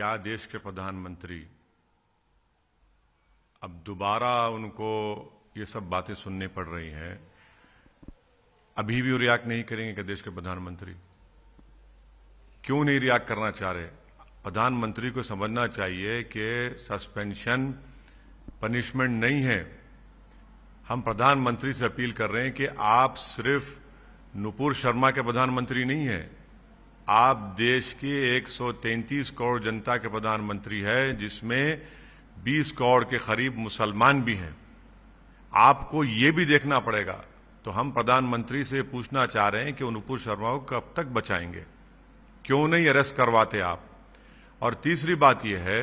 क्या देश के प्रधानमंत्री अब दोबारा उनको ये सब बातें सुनने पड़ रही हैं अभी भी रिएक्ट नहीं करेंगे क्या देश के प्रधानमंत्री क्यों नहीं रिएक्ट करना चाह रहे प्रधानमंत्री को समझना चाहिए कि सस्पेंशन पनिशमेंट नहीं है हम प्रधानमंत्री से अपील कर रहे हैं कि आप सिर्फ नुपुर शर्मा के प्रधानमंत्री नहीं हैं आप देश के 133 करोड़ जनता के प्रधानमंत्री हैं जिसमें 20 करोड़ के करीब मुसलमान भी हैं आपको ये भी देखना पड़ेगा तो हम प्रधानमंत्री से पूछना चाह रहे हैं कि नुपुर शर्मा को कब तक बचाएंगे क्यों नहीं अरेस्ट करवाते आप और तीसरी बात यह है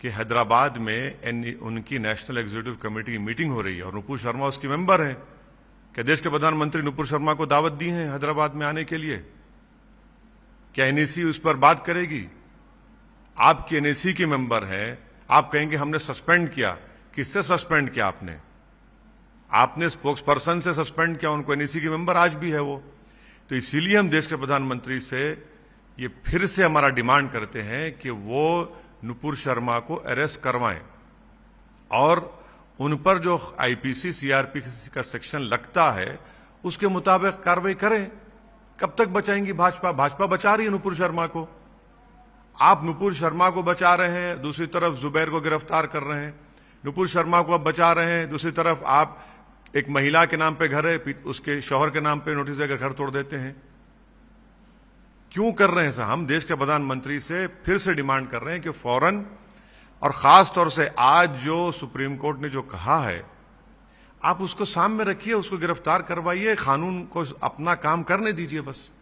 कि हैदराबाद में उनकी नेशनल एग्जीक्यूटिव कमेटी की मीटिंग हो रही है और नुपुर शर्मा उसकी मेंबर हैं क्या देश के प्रधानमंत्री नुपुर शर्मा को दावत दी है हैदराबाद में आने के लिए क्या एनएसी उस पर बात करेगी आपकी एनएसी के मेंबर हैं आप कहेंगे हमने सस्पेंड किया किससे सस्पेंड किया आपने आपने स्पोक्स पर्सन से सस्पेंड किया उनको एनएसी के मेंबर आज भी है वो तो इसीलिए हम देश के प्रधानमंत्री से ये फिर से हमारा डिमांड करते हैं कि वो नुपुर शर्मा को अरेस्ट करवाएं और उन पर जो आईपीसी सीआरपी का सेक्शन लगता है उसके मुताबिक कार्रवाई करें कब तक बचाएंगी भाजपा भाजपा बचा रही है नुपुर शर्मा को आप नुपुर शर्मा को बचा रहे हैं दूसरी तरफ जुबैर को गिरफ्तार कर रहे हैं नुपुर शर्मा को आप बचा रहे हैं दूसरी तरफ आप एक महिला के नाम पे घर है उसके शौहर के नाम पे नोटिस देकर घर तोड़ देते हैं क्यों कर रहे हैं सर हम देश के प्रधानमंत्री से फिर से डिमांड कर रहे हैं कि फौरन और खास तौर से आज जो सुप्रीम कोर्ट ने जो कहा है आप उसको सामने रखिए उसको गिरफ्तार करवाइए कानून को अपना काम करने दीजिए बस